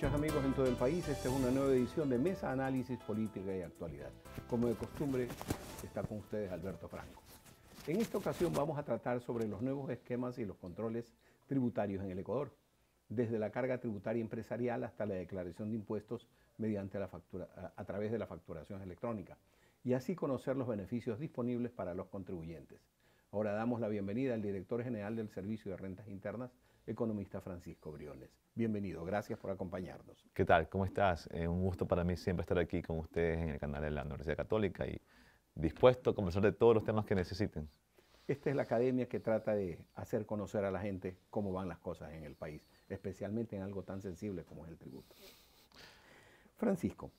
noches amigos en todo el país, esta es una nueva edición de Mesa Análisis Política y Actualidad. Como de costumbre, está con ustedes Alberto Franco. En esta ocasión vamos a tratar sobre los nuevos esquemas y los controles tributarios en el Ecuador, desde la carga tributaria empresarial hasta la declaración de impuestos mediante la a través de la facturación electrónica, y así conocer los beneficios disponibles para los contribuyentes. Ahora damos la bienvenida al director general del Servicio de Rentas Internas, economista Francisco Briones. Bienvenido, gracias por acompañarnos. ¿Qué tal? ¿Cómo estás? Es eh, un gusto para mí siempre estar aquí con ustedes en el canal de la Universidad Católica y dispuesto a conversar de todos los temas que necesiten. Esta es la academia que trata de hacer conocer a la gente cómo van las cosas en el país, especialmente en algo tan sensible como es el tributo. Francisco,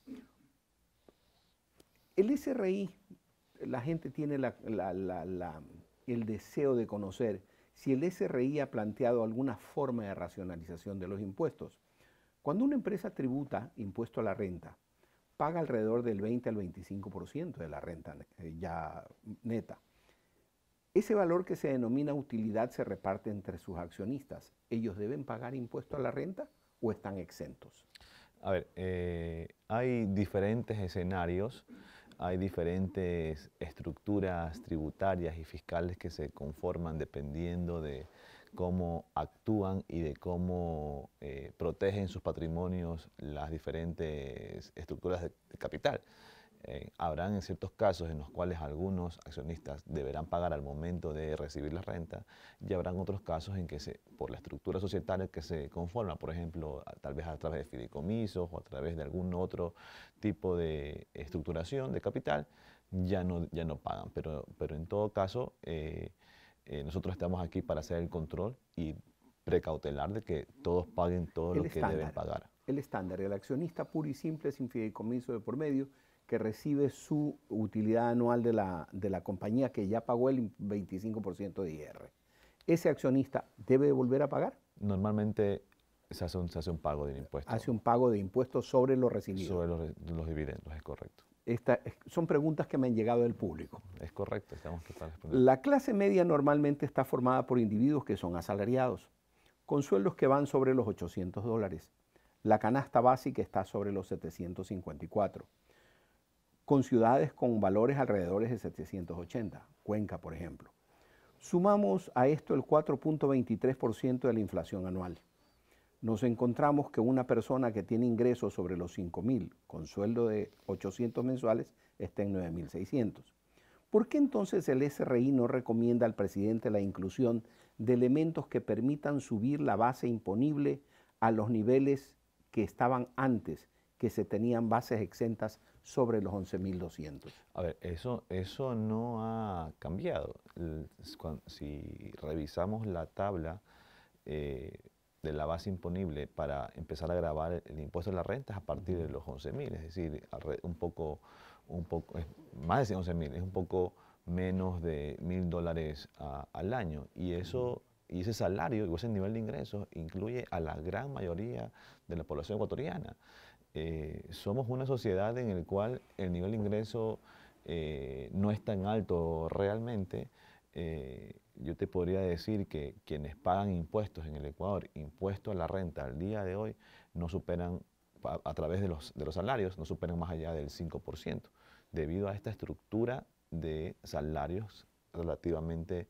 el SRI, la gente tiene el deseo de conocer si el SRI ha planteado alguna forma de racionalización de los impuestos. Cuando una empresa tributa impuesto a la renta, paga alrededor del 20 al 25% de la renta eh, ya neta. Ese valor que se denomina utilidad se reparte entre sus accionistas. ¿Ellos deben pagar impuesto a la renta o están exentos? A ver, eh, hay diferentes escenarios hay diferentes estructuras tributarias y fiscales que se conforman dependiendo de cómo actúan y de cómo eh, protegen sus patrimonios las diferentes estructuras de capital. Eh, habrán en ciertos casos en los cuales algunos accionistas deberán pagar al momento de recibir la renta y habrán otros casos en que por la estructura societaria que se conforma, por ejemplo, tal vez a través de fideicomisos o a través de algún otro tipo de estructuración de capital, ya no, ya no pagan. Pero, en todo caso, eh, eh, nosotros estamos aquí para hacer el control y precautelar de que todos paguen todo lo que deben pagar. El estándar, el accionista puro y simple, sin fideicomiso de por medio, que recibe su utilidad anual de la, compañía que ya pagó el 25% de IR. ¿Ese accionista debe volver a pagar? Normalmente se hace, un, pago de impuestos. Hace un pago de impuestos sobre los recibidos? Sobre los, dividendos, es correcto. son preguntas que me han llegado del público. Es correcto, estamos La clase media normalmente está formada por individuos que son asalariados, con sueldos que van sobre los 800 dólares. La canasta básica está sobre los 754 con ciudades con valores alrededor de 780, Cuenca por ejemplo. Sumamos a esto el 4.23% de la inflación anual. Nos encontramos que una persona que tiene ingresos sobre los 5.000 con sueldo de 800 mensuales está en 9.600. ¿Por qué entonces el SRI no recomienda al presidente la inclusión de elementos que permitan subir la base imponible a los niveles que estaban antes, que se tenían bases exentas sobre los 11.200. A ver, eso, eso no ha cambiado. Si revisamos la tabla eh, de la base imponible para empezar a grabar el impuesto de las rentas a partir de los 11.000, es decir, un poco, un poco más de 11.000, es un poco menos de 1.000 dólares al año. Y eso y ese salario, y ese nivel de ingresos, incluye a la gran mayoría de la población ecuatoriana. Eh, somos una sociedad en la cual el nivel de ingreso eh, no es tan alto realmente. Eh, yo te podría decir que quienes pagan impuestos en el Ecuador, impuestos a la renta al día de hoy, no superan, a, través de los, de los salarios, no superan más allá del 5%, debido a esta estructura de salarios relativamente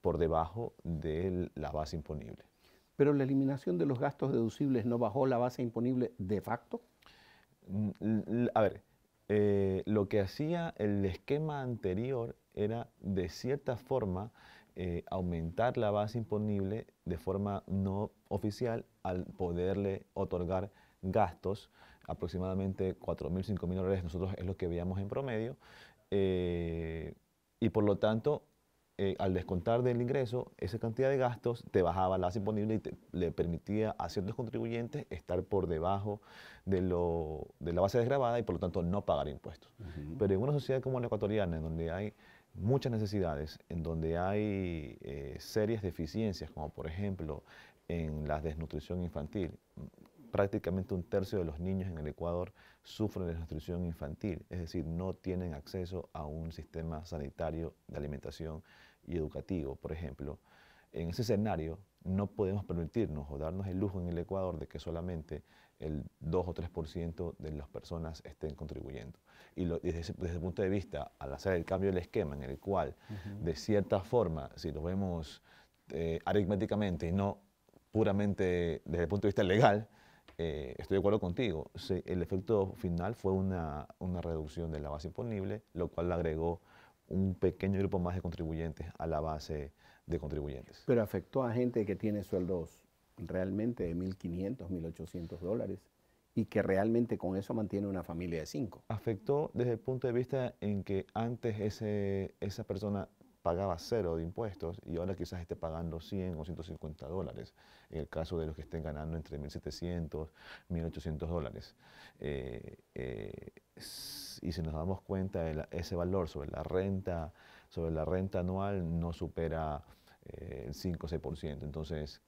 por debajo de la base imponible pero la eliminación de los gastos deducibles no bajó la base imponible de facto? Mm, a ver, eh, lo que hacía el esquema anterior era de cierta forma eh, aumentar la base imponible de forma no oficial al poderle otorgar gastos, aproximadamente 4.000, 5.000 dólares, nosotros es lo que veíamos en promedio, eh, y por lo tanto eh, al descontar del ingreso esa cantidad de gastos, te bajaba la base imponible y le permitía a ciertos contribuyentes estar por debajo de, lo, de la base desgravada y por lo tanto no pagar impuestos. Pero en una sociedad como la ecuatoriana, en donde hay muchas necesidades, en donde hay eh, serias deficiencias, como por ejemplo en la desnutrición infantil, prácticamente un tercio de los niños en el Ecuador sufren desnutrición infantil, es decir, no tienen acceso a un sistema sanitario de alimentación y educativo, por ejemplo, en ese escenario no podemos permitirnos o darnos el lujo en el Ecuador de que solamente el 2 o 3% de las personas estén contribuyendo. Y desde, el punto de vista, al hacer el cambio del esquema en el cual, de cierta forma, si lo vemos eh, aritméticamente y no puramente desde el punto de vista legal, eh, estoy de acuerdo contigo, el efecto final fue una, una reducción de la base imponible, lo cual agregó un pequeño grupo más de contribuyentes a la base de contribuyentes. Pero afectó a gente que tiene sueldos realmente de 1.500, 1.800 dólares y que realmente con eso mantiene una familia de cinco. Afectó desde el punto de vista en que antes ese, esa persona pagaba cero de impuestos y ahora quizás esté pagando 100 o 150 dólares, en el caso de los que estén ganando entre 1.700, 1.800 dólares. Eh, eh, y si nos damos cuenta, ese valor sobre la renta, sobre la renta anual no supera eh, el 5 o 6%. Entonces,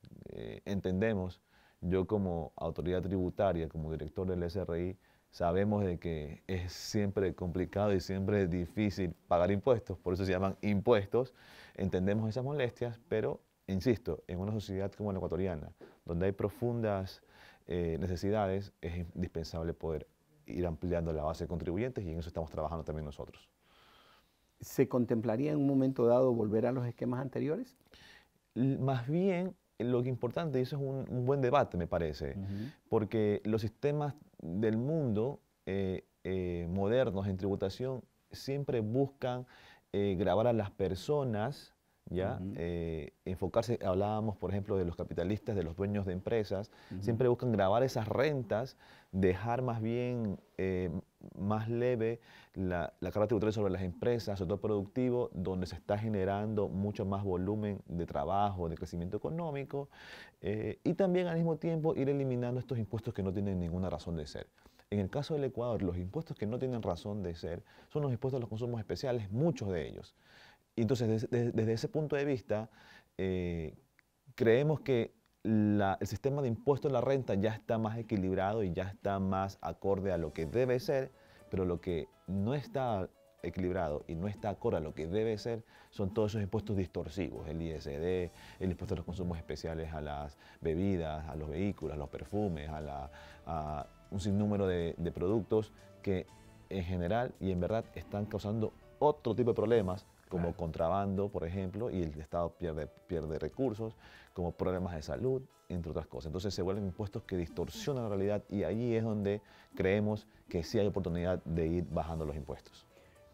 entendemos, yo como autoridad tributaria, como director del SRI, sabemos de que es siempre complicado y siempre difícil pagar impuestos, por eso se llaman impuestos, entendemos esas molestias, pero insisto, en una sociedad como la ecuatoriana, donde hay profundas eh, necesidades, es indispensable poder ir ampliando la base de contribuyentes y en eso estamos trabajando también nosotros. ¿Se contemplaría en un momento dado volver a los esquemas anteriores? más bien, lo importante, y eso es un, buen debate, me parece, porque los sistemas del mundo eh, eh, modernos en tributación siempre buscan eh, grabar a las personas, ¿ya? enfocarse, hablábamos por ejemplo de los capitalistas, de los dueños de empresas, siempre buscan grabar esas rentas, dejar más bien más leve la, la carga tributaria sobre las empresas, todo productivo, donde se está generando mucho más volumen de trabajo, de crecimiento económico, eh, y también al mismo tiempo ir eliminando estos impuestos que no tienen ninguna razón de ser. En el caso del Ecuador, los impuestos que no tienen razón de ser son los impuestos a los consumos especiales, muchos de ellos. entonces, desde, desde ese punto de vista, eh, creemos que el sistema de impuestos en la renta ya está más equilibrado y ya está más acorde a lo que debe ser, pero lo que no está equilibrado y no está acorde a lo que debe ser son todos esos impuestos distorsivos, el ISD, el impuesto a los consumos especiales a las bebidas, a los vehículos, a los perfumes, a, un sinnúmero de productos que en general y en verdad están causando otro tipo de problemas como contrabando, por ejemplo, y el Estado pierde, pierde recursos, como problemas de salud, entre otras cosas. Entonces se vuelven impuestos que distorsionan la realidad y ahí es donde creemos que sí hay oportunidad de ir bajando los impuestos.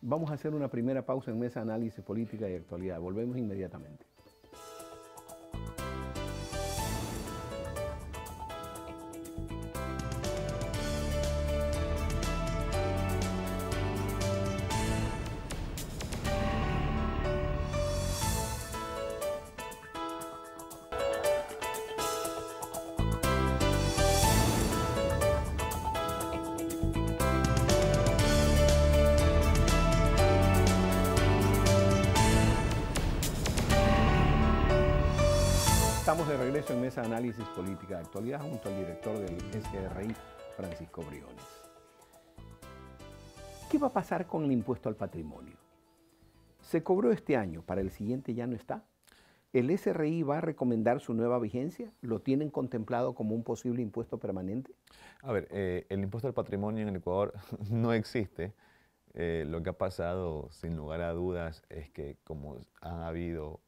Vamos a hacer una primera pausa en Mesa Análisis Política y Actualidad. Volvemos inmediatamente. Política de Actualidad junto al director del SRI, Francisco Briones. ¿Qué va a pasar con el impuesto al patrimonio? Se cobró este año, para el siguiente ya no está. ¿El SRI va a recomendar su nueva vigencia? ¿Lo tienen contemplado como un posible impuesto permanente? A ver, eh, el impuesto al patrimonio en el Ecuador no existe. Eh, lo que ha pasado, sin lugar a dudas, es que como ha habido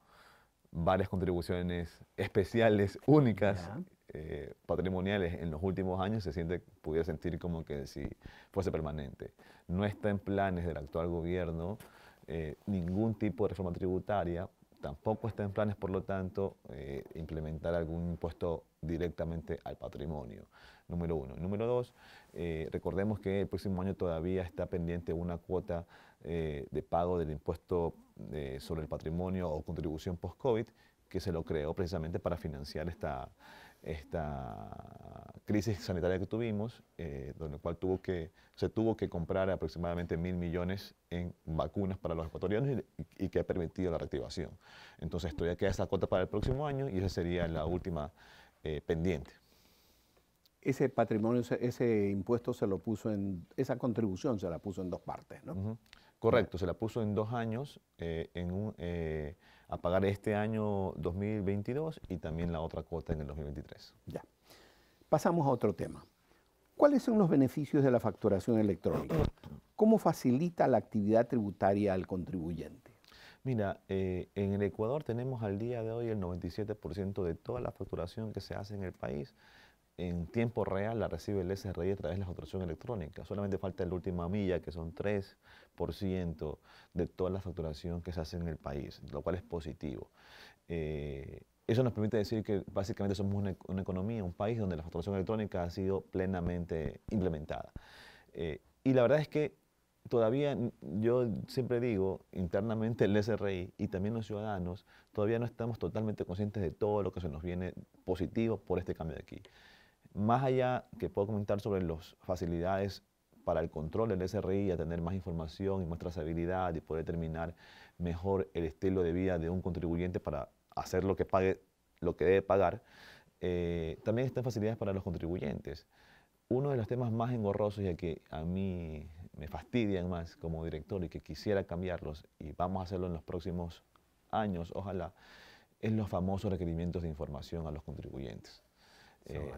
varias contribuciones especiales, únicas, eh, patrimoniales en los últimos años, se siente, pudiera sentir como que si fuese permanente. No está en planes del actual gobierno eh, ningún tipo de reforma tributaria, tampoco está en planes, por lo tanto, eh, implementar algún impuesto directamente al patrimonio, número uno. Número dos, recordemos que el próximo año todavía está pendiente una cuota de pago del impuesto eh, sobre el patrimonio o contribución post-COVID, que se lo creó precisamente para financiar esta, esta crisis sanitaria que tuvimos, eh, donde cual tuvo que, se tuvo que comprar aproximadamente mil millones en vacunas para los ecuatorianos y, que ha permitido la reactivación. Entonces, todavía queda esa cuota para el próximo año y esa sería la última eh, pendiente. Ese patrimonio, ese impuesto se lo puso en, esa contribución se la puso en dos partes, ¿no? Correcto, se la puso en dos años, eh, eh, a pagar este año 2022 y también la otra cuota en el 2023. Ya. Pasamos a otro tema. ¿Cuáles son los beneficios de la facturación electrónica? ¿Cómo facilita la actividad tributaria al contribuyente? Mira, eh, en el Ecuador tenemos al día de hoy el 97% de toda la facturación que se hace en el país en tiempo real la recibe el SRI a través de la facturación electrónica. Solamente falta la última milla, que son 3% de toda la facturación que se hace en el país, lo cual es positivo. Eh, eso nos permite decir que básicamente somos una, economía, un país donde la facturación electrónica ha sido plenamente implementada. Eh, y la verdad es que todavía, yo siempre digo, internamente el SRI y también los ciudadanos, todavía no estamos totalmente conscientes de todo lo que se nos viene positivo por este cambio de aquí. Más allá que puedo comentar sobre las facilidades para el control del SRI, a tener más información y más trazabilidad y poder determinar mejor el estilo de vida de un contribuyente para hacer lo que pague, lo que debe pagar, eh, también están facilidades para los contribuyentes. Uno de los temas más engorrosos y que a mí me fastidian más como director y que quisiera cambiarlos, y vamos a hacerlo en los próximos años, ojalá, es los famosos requerimientos de información a los contribuyentes. Eh,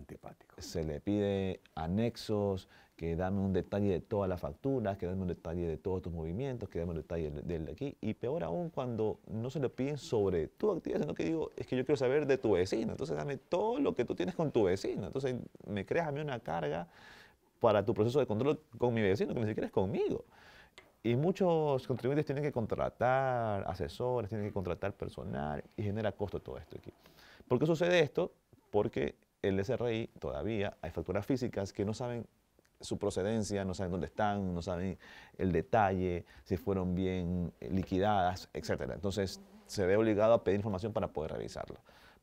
se le pide anexos, que dame un detalle de todas las facturas, que dame un detalle de todos tus movimientos, que dame un detalle del de aquí. Y peor aún cuando no se le piden sobre tu actividad, sino que digo, es que yo quiero saber de tu vecino. Entonces dame todo lo que tú tienes con tu vecino. Entonces me creas a mí una carga para tu proceso de control con mi vecino, que ni siquiera es conmigo. Y muchos contribuyentes tienen que contratar asesores, tienen que contratar personal y genera costo todo esto aquí. ¿Por qué sucede esto? Porque el SRI todavía hay facturas físicas que no saben su procedencia, no saben dónde están, no saben el detalle, si fueron bien liquidadas, etc. Entonces se ve obligado a pedir información para poder revisarlo.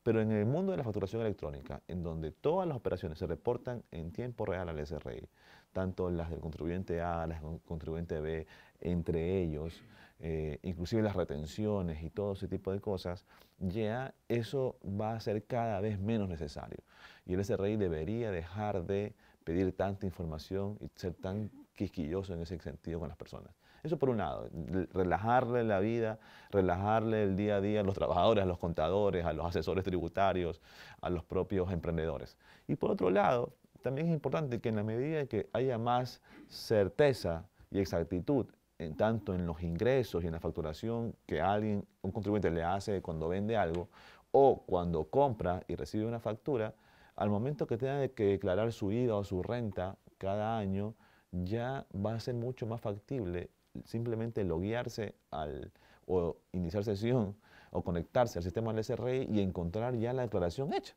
Pero en el mundo de la facturación electrónica, en donde todas las operaciones se reportan en tiempo real al SRI, tanto las del contribuyente A, las del contribuyente B, entre ellos, eh, inclusive las retenciones y todo ese tipo de cosas, ya eso va a ser cada vez menos necesario. Y el SRI debería dejar de pedir tanta información y ser tan quisquilloso en ese sentido con las personas. Eso por un lado, relajarle la vida, relajarle el día a día a los trabajadores, a los contadores, a los asesores tributarios, a los propios emprendedores. Y por otro lado, también es importante que en la medida que haya más certeza y exactitud en tanto en los ingresos y en la facturación que alguien, un contribuyente le hace cuando vende algo o cuando compra y recibe una factura, al momento que tenga que declarar su ida o su renta cada año, ya va a ser mucho más factible simplemente loguearse al, o iniciar sesión o conectarse al sistema del SRI y encontrar ya la declaración hecha.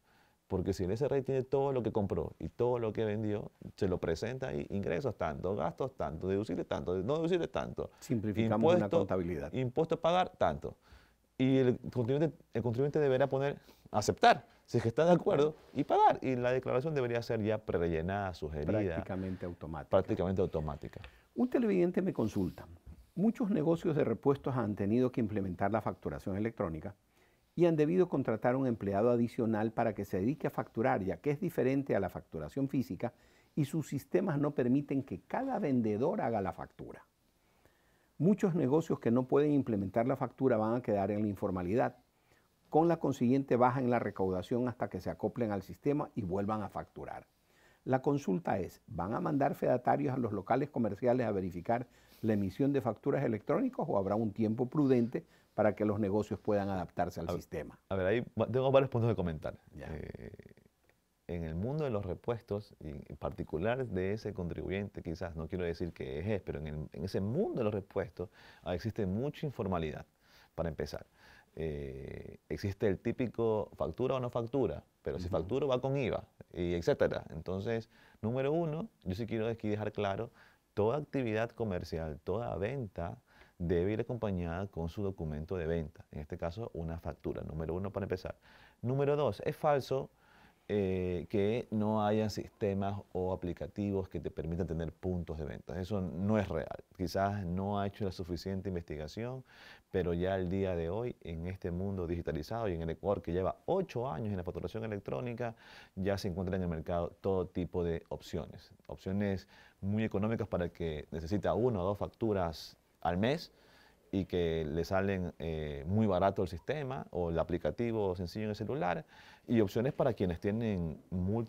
Porque si en ese rey tiene todo lo que compró y todo lo que vendió, se lo presenta ahí, ingresos tanto, gastos tanto, deducirle tanto, no deducirle tanto. Simplificamos impuesto, una contabilidad. Impuesto a pagar tanto. Y el contribuyente, el contribuyente deberá poner, aceptar, si es que está de acuerdo, y pagar. Y la declaración debería ser ya prellenada, sugerida. Prácticamente automática. Prácticamente automática. Un televidente me consulta. Muchos negocios de repuestos han tenido que implementar la facturación electrónica y han debido contratar un empleado adicional para que se dedique a facturar, ya que es diferente a la facturación física y sus sistemas no permiten que cada vendedor haga la factura. Muchos negocios que no pueden implementar la factura van a quedar en la informalidad, con la consiguiente baja en la recaudación hasta que se acoplen al sistema y vuelvan a facturar. La consulta es, ¿van a mandar fedatarios a los locales comerciales a verificar la emisión de facturas electrónicas o habrá un tiempo prudente para que los negocios puedan adaptarse al sistema. a ver, ahí tengo varios puntos de comentar. Eh, en el mundo de los repuestos, en particular de ese contribuyente, quizás no quiero decir que es, pero en, ese mundo de los repuestos ah, existe mucha informalidad, para empezar. Eh, existe el típico factura o no factura, pero si factura va con IVA, y etcétera. Entonces, número uno, yo sí quiero dejar claro, toda actividad comercial, toda venta debe ir acompañada con su documento de venta, en este caso una factura, número uno para empezar. Número dos, es falso eh, que no haya sistemas o aplicativos que te permitan tener puntos de venta. Eso no es real. Quizás no ha hecho la suficiente investigación, pero ya el día de hoy, en este mundo digitalizado y en el Ecuador que lleva ocho años en la facturación electrónica, ya se encuentran en el mercado todo tipo de opciones. Opciones muy económicas para el que necesita una o dos facturas al mes y que le salen eh, muy barato el sistema o el aplicativo sencillo en el celular y opciones para quienes tienen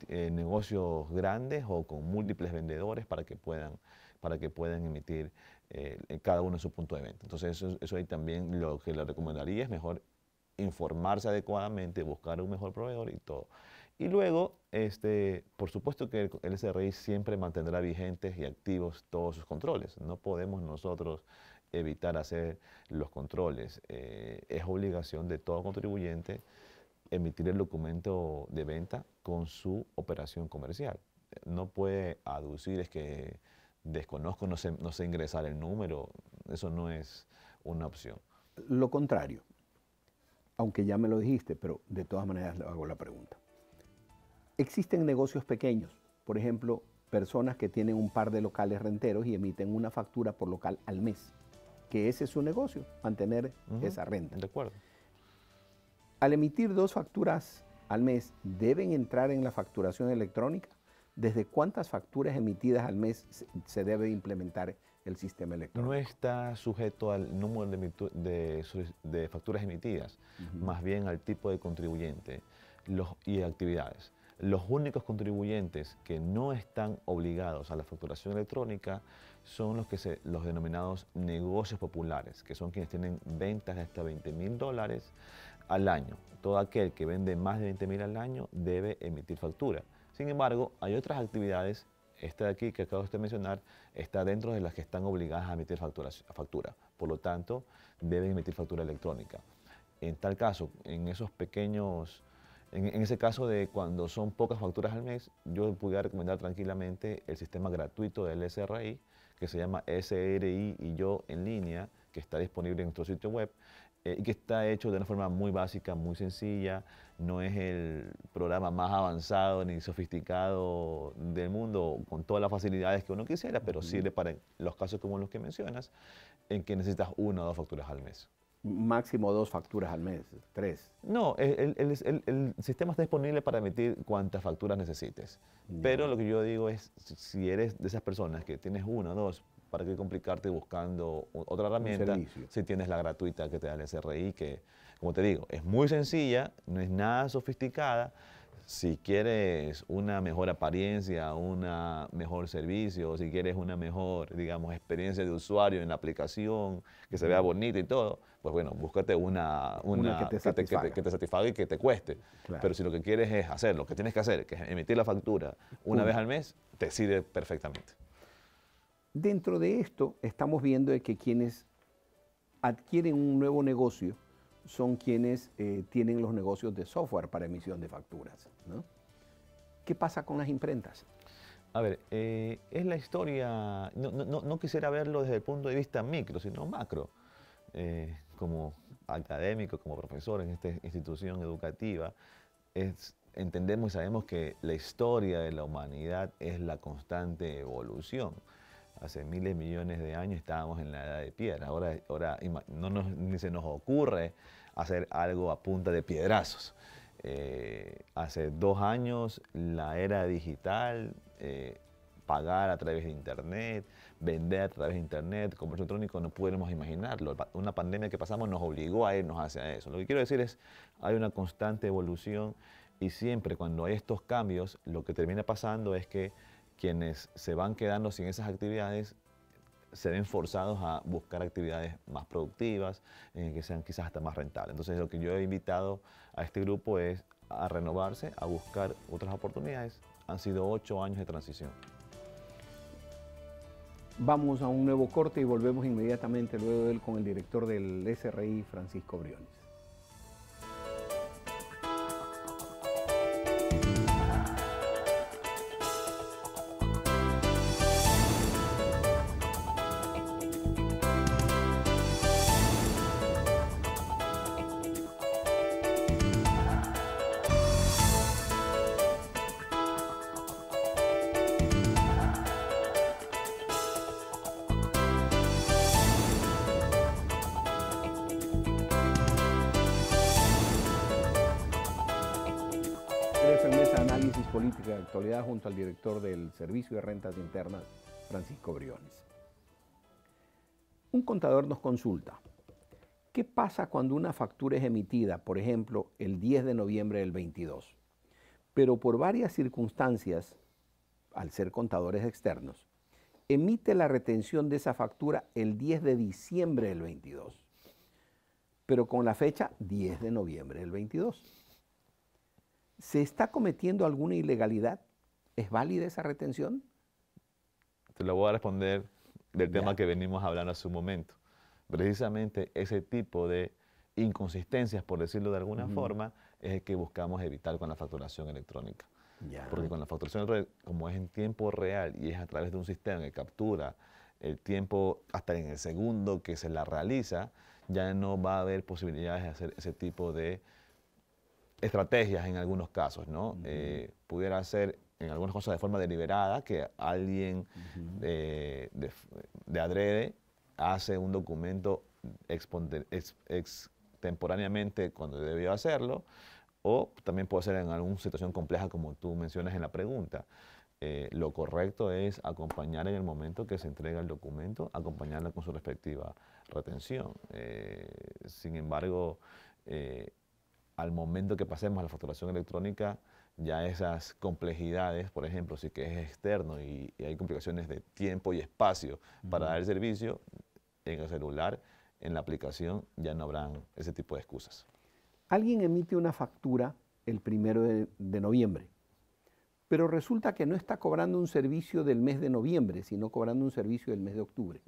eh, negocios grandes o con múltiples vendedores para que puedan, para que puedan emitir eh, cada uno en su punto de venta. Entonces eso, eso ahí también lo que le recomendaría es mejor informarse adecuadamente, buscar un mejor proveedor y todo. Y luego este, por supuesto que el, SRI siempre mantendrá vigentes y activos todos sus controles. No podemos nosotros evitar hacer los controles. Eh, es obligación de todo contribuyente emitir el documento de venta con su operación comercial. No puede aducir es que desconozco, no sé, no sé ingresar el número. Eso no es una opción. Lo contrario, aunque ya me lo dijiste, pero de todas maneras le hago la pregunta. Existen negocios pequeños, por ejemplo, personas que tienen un par de locales renteros y emiten una factura por local al mes, que ese es su negocio, mantener esa renta. De acuerdo. Al emitir dos facturas al mes, ¿deben entrar en la facturación electrónica? ¿Desde cuántas facturas emitidas al mes se debe implementar el sistema electrónico? No está sujeto al número de, facturas emitidas, más bien al tipo de contribuyente y actividades. Los únicos contribuyentes que no están obligados a la facturación electrónica son los, que los denominados negocios populares, que son quienes tienen ventas de hasta 20 mil dólares al año. Todo aquel que vende más de 20 mil al año debe emitir factura. Sin embargo, hay otras actividades, esta de aquí que acabo de mencionar, está dentro de las que están obligadas a emitir factura. factura. Por lo tanto, deben emitir factura electrónica. En tal caso, en esos pequeños en, ese caso de cuando son pocas facturas al mes, yo pudiera recomendar tranquilamente el sistema gratuito del SRI, que se llama SRI y yo en línea, que está disponible en nuestro sitio web eh, y que está hecho de una forma muy básica, muy sencilla. No es el programa más avanzado ni sofisticado del mundo con todas las facilidades que uno quisiera, pero sirve para los casos como los que mencionas, en que necesitas una o dos facturas al mes máximo dos facturas al mes, tres. No, el, el, el, sistema está disponible para emitir cuantas facturas necesites. Mm. Pero lo que yo digo es, si eres de esas personas que tienes una, dos, ¿para qué complicarte buscando otra herramienta si tienes la gratuita que te da el SRI, que, como te digo, es muy sencilla, no es nada sofisticada si quieres una mejor apariencia, un mejor servicio, si quieres una mejor, digamos, experiencia de usuario en la aplicación, que se vea bonita y todo, pues bueno, búscate una, una, que, te satisfaga y que te cueste. Pero si lo que quieres es hacer lo que tienes que hacer, que es emitir la factura una vez al mes, te sirve perfectamente. Dentro de esto, estamos viendo que quienes adquieren un nuevo negocio, son quienes eh, tienen los negocios de software para emisión de facturas. ¿no? ¿Qué pasa con las imprentas? A ver, eh, es la historia, no, no, no, quisiera verlo desde el punto de vista micro, sino macro. Eh, como académico, como profesor en esta institución educativa, entendemos y sabemos que la historia de la humanidad es la constante evolución hace miles, de millones de años estábamos en la edad de piedra. Ahora, ahora no ni se nos ocurre hacer algo a punta de piedrazos. Eh, hace dos años la era digital, eh, pagar a través de Internet, vender a través de Internet, comercio electrónico, no pudiéramos imaginarlo. Una pandemia que pasamos nos obligó a irnos hacia eso. Lo que quiero decir es, hay una constante evolución y siempre cuando hay estos cambios, lo que termina pasando es que quienes se van quedando sin esas actividades se ven forzados a buscar actividades más productivas, eh, que sean quizás hasta más rentables. Entonces lo que yo he invitado a este grupo es a renovarse, a buscar otras oportunidades. Han sido ocho años de transición. Vamos a un nuevo corte y volvemos inmediatamente luego de él con el director del SRI, Francisco Briones. junto al director del Servicio de Rentas Internas, Francisco Briones. Un contador nos consulta, ¿qué pasa cuando una factura es emitida, por ejemplo, el 10 de noviembre del 22? Pero por varias circunstancias, al ser contadores externos, emite la retención de esa factura el 10 de diciembre del 22, pero con la fecha 10 de noviembre del 22. ¿se está cometiendo alguna ilegalidad? ¿Es válida esa retención? Te lo voy a responder del tema que venimos hablando hace un momento. Precisamente ese tipo de inconsistencias, por decirlo de alguna forma, es el que buscamos evitar con la facturación electrónica. Porque con la facturación electrónica, como es en tiempo real y es a través de un sistema que captura el tiempo hasta en el segundo que se la realiza, ya no va a haber posibilidades de hacer ese tipo de estrategias en algunos casos, ¿no? Eh, pudiera ser en algunas cosas de forma deliberada que alguien eh, de, adrede hace un documento extemporáneamente cuando debió hacerlo, o también puede ser en alguna situación compleja como tú mencionas en la pregunta. Eh, lo correcto es acompañar en el momento que se entrega el documento, acompañarla con su respectiva retención. sin embargo, al momento que pasemos a la facturación electrónica, ya esas complejidades, por ejemplo, si que es externo y, hay complicaciones de tiempo y espacio para dar el servicio, en el celular, en la aplicación, ya no habrán ese tipo de excusas. Alguien emite una factura el primero de, noviembre, pero resulta que no está cobrando un servicio del mes de noviembre, sino cobrando un servicio del mes de octubre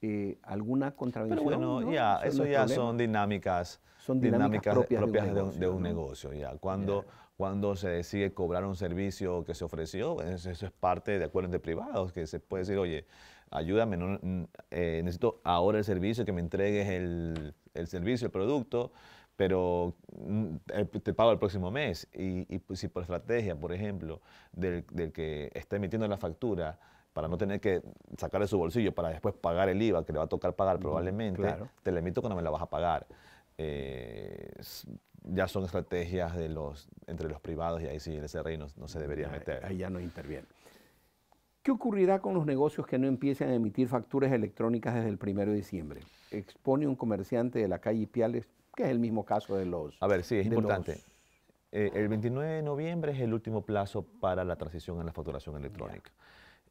eh, alguna contravención. Pero bueno, ya, eso, ya son dinámicas, son dinámicas, propias, de un negocio. ya. Cuando, cuando se decide cobrar un servicio que se ofreció, pues, eso, es parte de acuerdos de privados, que se puede decir, oye, ayúdame, mm, eh, necesito ahora el servicio, que me entregues el, servicio, el producto, pero mm, eh, te pago el próximo mes. Y, y pues, si por estrategia, por ejemplo, del, del que está emitiendo la factura, para no tener que sacar de su bolsillo para después pagar el IVA que le va a tocar pagar probablemente, te te que no me la vas a pagar. Eh, ya son estrategias entre los privados y ahí sí el SRI no, se debería meter. Ahí ya no interviene. ¿Qué ocurrirá con los negocios que no empiecen a emitir facturas electrónicas desde el 1 de diciembre? Expone un comerciante de la calle Piales, que es el mismo caso de los... A ver, sí, es importante. Eh, el 29 de noviembre es el último plazo para la transición a la facturación electrónica.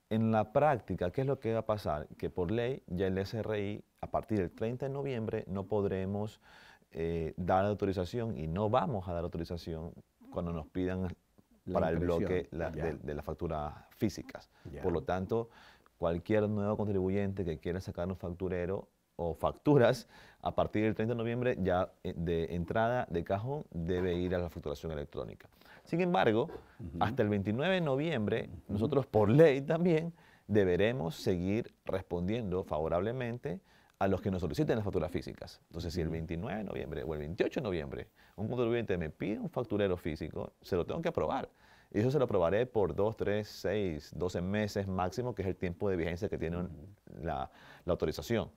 En la práctica, ¿qué es lo que va a pasar? Que por ley ya el SRI, a partir del 30 de noviembre, no podremos eh, dar autorización y no vamos a dar autorización cuando nos pidan para el bloque de, las facturas físicas. Por lo tanto, cualquier nuevo contribuyente que quiera sacar un facturero o facturas, a partir del 30 de noviembre ya eh, de entrada de cajón debe ir a la facturación electrónica. Sin embargo, hasta el 29 de noviembre, nosotros por ley también deberemos seguir respondiendo favorablemente a los que nos soliciten las facturas físicas. Entonces, si el 29 de noviembre o el 28 de noviembre un contribuyente me pide un facturero físico, se lo tengo que aprobar. Y eso se lo aprobaré por 2, 3, 6, 12 meses máximo, que es el tiempo de vigencia que tiene la, autorización.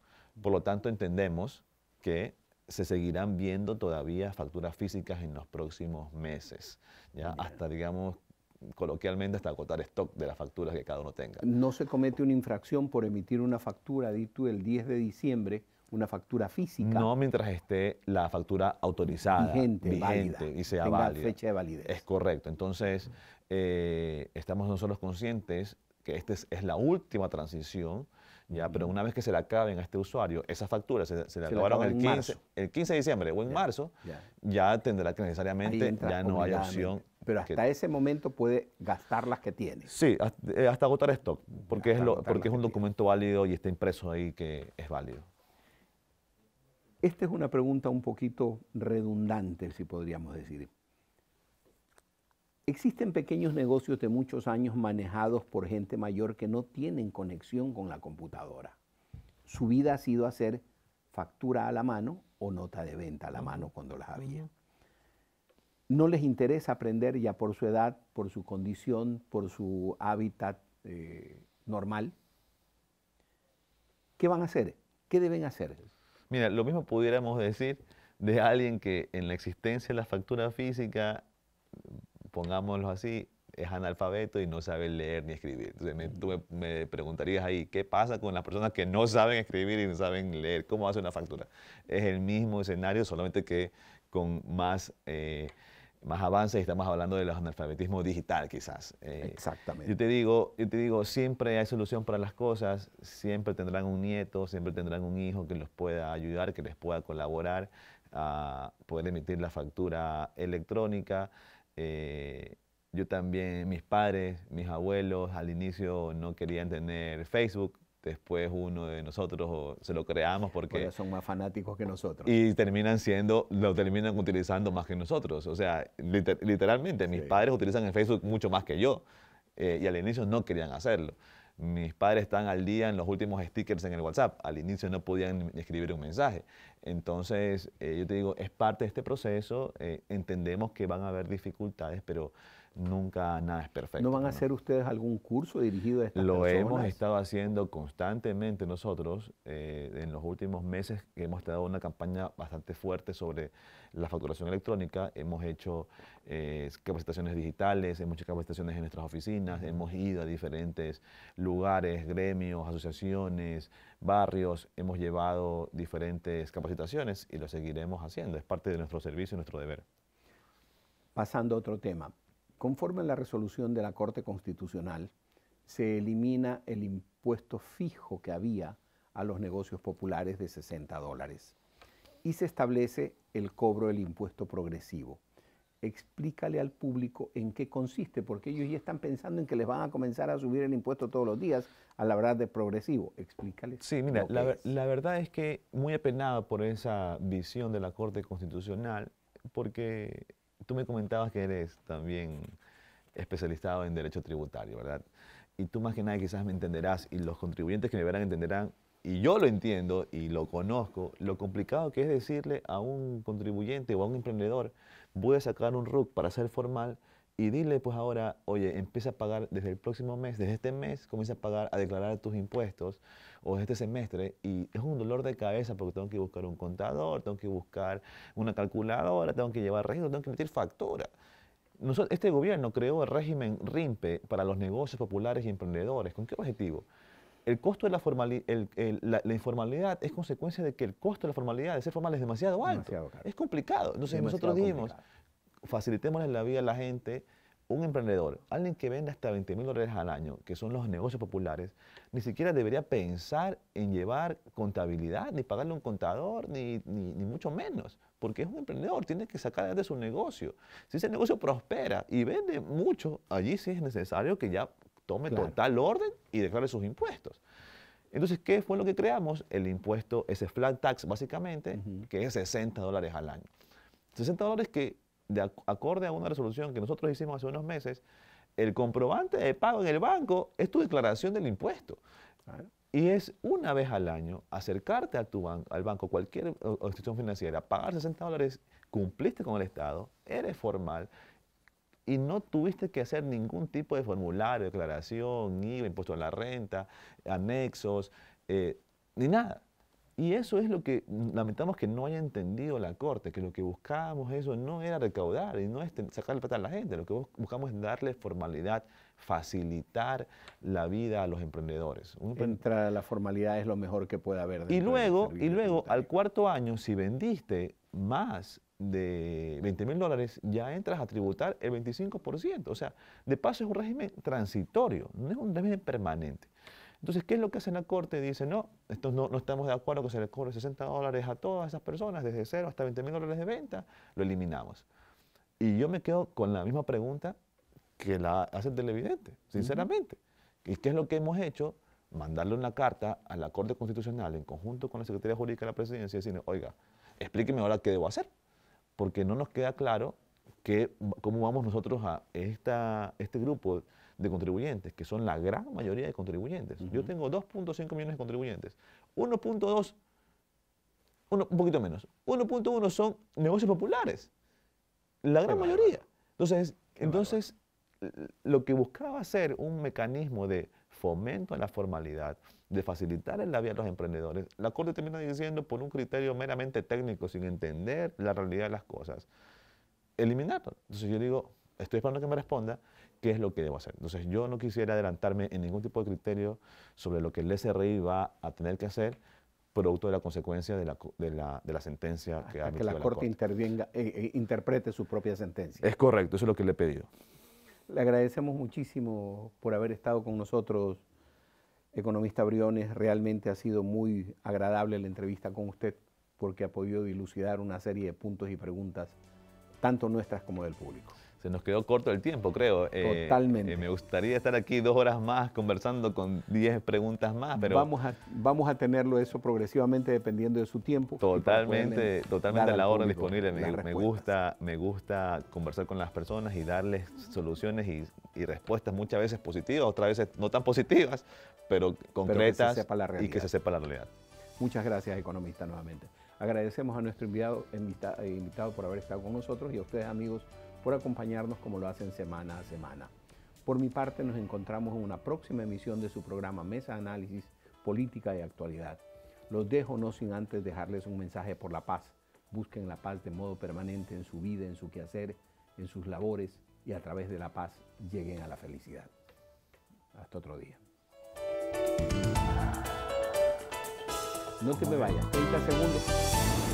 Por lo tanto, entendemos que se seguirán viendo todavía facturas físicas en los próximos meses, ¿ya? hasta digamos coloquialmente hasta agotar stock de las facturas que cada uno tenga. No se comete una infracción por emitir una factura, dito el 10 de diciembre, una factura física. No mientras esté la factura autorizada, vigente, vigente y sea tenga fecha de validez. Es correcto. Entonces, eh, estamos nosotros conscientes que esta es la última transición ya, pero una vez que se le acaben a este usuario, esas facturas se, le acabaron el 15, el 15, de diciembre o en marzo, ya. tendrá que necesariamente, ya no hay opción. Pero hasta ese momento puede gastar las que tiene. Sí, hasta, eh, agotar stock, porque, es, lo, porque es un documento válido y está impreso ahí que es válido. Esta es una pregunta un poquito redundante, si podríamos decir. Existen pequeños negocios de muchos años manejados por gente mayor que no tienen conexión con la computadora. Su vida ha sido hacer factura a la mano o nota de venta a la mano cuando las había. No les interesa aprender ya por su edad, por su condición, por su hábitat eh, normal. ¿Qué van a hacer? ¿Qué deben hacer? Mira, lo mismo pudiéramos decir de alguien que en la existencia de la factura física pongámoslo así, es analfabeto y no sabe leer ni escribir. Entonces, me, tú me, preguntarías ahí, ¿qué pasa con las personas que no saben escribir y no saben leer? ¿Cómo hace una factura? Es el mismo escenario, solamente que con más, eh, más avances. Estamos hablando del analfabetismo digital, quizás. Eh, Exactamente. Yo te, digo, yo te digo, siempre hay solución para las cosas, siempre tendrán un nieto, siempre tendrán un hijo que los pueda ayudar, que les pueda colaborar a poder emitir la factura electrónica. Eh, yo también, mis padres, mis abuelos, al inicio no querían tener Facebook, después uno de nosotros se lo creamos porque... son más fanáticos que nosotros. Y terminan siendo, lo terminan utilizando más que nosotros. O sea, literalmente, mis padres utilizan el Facebook mucho más que yo. Eh, y al inicio no querían hacerlo. Mis padres están al día en los últimos stickers en el WhatsApp. Al inicio no podían escribir un mensaje. Entonces, eh, yo te digo, es parte de este proceso. Eh, entendemos que van a haber dificultades, pero nunca nada es perfecto. ¿No van a hacer ustedes algún curso dirigido a estas Lo hemos estado haciendo constantemente nosotros eh, en los últimos meses que hemos estado una campaña bastante fuerte sobre la facturación electrónica. Hemos hecho eh, capacitaciones digitales, hemos hecho capacitaciones en nuestras oficinas, hemos ido a diferentes lugares, gremios, asociaciones, barrios, hemos llevado diferentes capacitaciones y lo seguiremos haciendo. Es parte de nuestro servicio, y nuestro deber. Pasando a otro tema. Conforme a la resolución de la Corte Constitucional, se elimina el impuesto fijo que había a los negocios populares de 60 dólares y se establece el cobro del impuesto progresivo. Explícale al público en qué consiste, porque ellos ya están pensando en que les van a comenzar a subir el impuesto todos los días al verdad de progresivo. Explícale. Sí, mira, la, la verdad es que muy apenada por esa visión de la Corte Constitucional, porque tú me comentabas que eres también especializado en derecho tributario, ¿verdad? Y tú más que nadie quizás me entenderás y los contribuyentes que me verán entenderán, y yo lo entiendo y lo conozco, lo complicado que es decirle a un contribuyente o a un emprendedor, voy a sacar un RUC para ser formal, y dile pues ahora, oye, empieza a pagar desde el próximo mes, desde este mes, comienza a pagar, a declarar tus impuestos o desde este semestre y es un dolor de cabeza porque tengo que buscar un contador, tengo que buscar una calculadora, tengo que llevar registro, tengo que emitir factura. este gobierno creó el régimen RIMPE para los negocios populares y emprendedores. ¿Con qué objetivo? El costo de la, la, informalidad es consecuencia de que el costo de la formalidad, de ser formal, es demasiado alto. es complicado. Entonces nosotros dijimos, facilitemos en la vida a la gente. Un emprendedor, alguien que vende hasta 20 mil dólares al año, que son los negocios populares, ni siquiera debería pensar en llevar contabilidad, ni pagarle un contador, ni, mucho menos, porque es un emprendedor, tiene que sacar de su negocio. Si ese negocio prospera y vende mucho, allí sí es necesario que ya tome total orden y declare sus impuestos. Entonces, ¿qué fue lo que creamos? El impuesto, ese flat tax básicamente, que es 60 dólares al año. 60 dólares que de acorde a una resolución que nosotros hicimos hace unos meses, el comprobante de pago en el banco es tu declaración del impuesto. Ah. Y es una vez al año acercarte al banco, cualquier institución financiera, pagar 60 dólares, cumpliste con el Estado, eres formal y no tuviste que hacer ningún tipo de formulario, declaración, IVA, impuesto a la renta, anexos, eh, ni nada. Y eso es lo que lamentamos que no haya entendido la Corte, que lo que buscábamos eso no era recaudar y no es sacar plata a la gente, lo que buscamos es darle formalidad, facilitar la vida a los emprendedores. Entrar a la formalidad es lo mejor que puede haber. Y luego, y luego al cuarto año, si vendiste más de 20 mil dólares, ya entras a tributar el 25%. O sea, de paso es un régimen transitorio, no es un régimen permanente. Entonces, ¿qué es lo que hace la Corte? Dice, no, esto no, no estamos de acuerdo que se le cobre 60 dólares a todas esas personas, desde cero hasta 20 mil dólares de venta, lo eliminamos. Y yo me quedo con la misma pregunta que la hace el televidente, sinceramente. ¿Y qué es lo que hemos hecho? Mandarle una carta a la Corte Constitucional en conjunto con la Secretaría Jurídica de la Presidencia y decirle, oiga, explíqueme ahora qué debo hacer, porque no nos queda claro que, cómo vamos nosotros a esta, este grupo de contribuyentes, que son la gran mayoría de contribuyentes. Yo tengo 2.5 millones de contribuyentes. 1.2, un poquito menos. 1.1 son negocios populares. La gran mayoría. Entonces, entonces lo que buscaba ser un mecanismo de fomento a la formalidad, de facilitar el vía a los emprendedores, la Corte termina diciendo por un criterio meramente técnico, sin entender la realidad de las cosas, eliminarlo. Entonces yo digo, estoy esperando que me responda, qué es lo que debo hacer. Entonces, yo no quisiera adelantarme en ningún tipo de criterio sobre lo que el SRI va a tener que hacer producto de la consecuencia de la, de la, de la sentencia que ha que la, Corte, intervenga, eh, eh, interprete su propia sentencia. Es correcto, eso es lo que le he pedido. Le agradecemos muchísimo por haber estado con nosotros, economista Briones. Realmente ha sido muy agradable la entrevista con usted porque ha podido dilucidar una serie de puntos y preguntas, tanto nuestras como del público. Se nos quedó corto el tiempo, creo. Eh, totalmente. Eh, me gustaría estar aquí dos horas más conversando con diez preguntas más, pero... Vamos a, vamos a tenerlo eso progresivamente dependiendo de su tiempo. Totalmente, totalmente a la hora disponible. Me, gusta, me gusta conversar con las personas y darles soluciones y, respuestas muchas veces positivas, otras veces no tan positivas, pero concretas y que se sepa la realidad. Muchas gracias, economista, nuevamente. Agradecemos a nuestro invitado por haber estado con nosotros y a ustedes, amigos, por acompañarnos como lo hacen semana a semana. Por mi parte, nos encontramos en una próxima emisión de su programa Mesa Análisis, Política y Actualidad. Los dejo no sin antes dejarles un mensaje por la paz. Busquen la paz de modo permanente en su vida, en su quehacer, en sus labores y a través de la paz lleguen a la felicidad. Hasta otro día. No te me vayas, 30 segundos.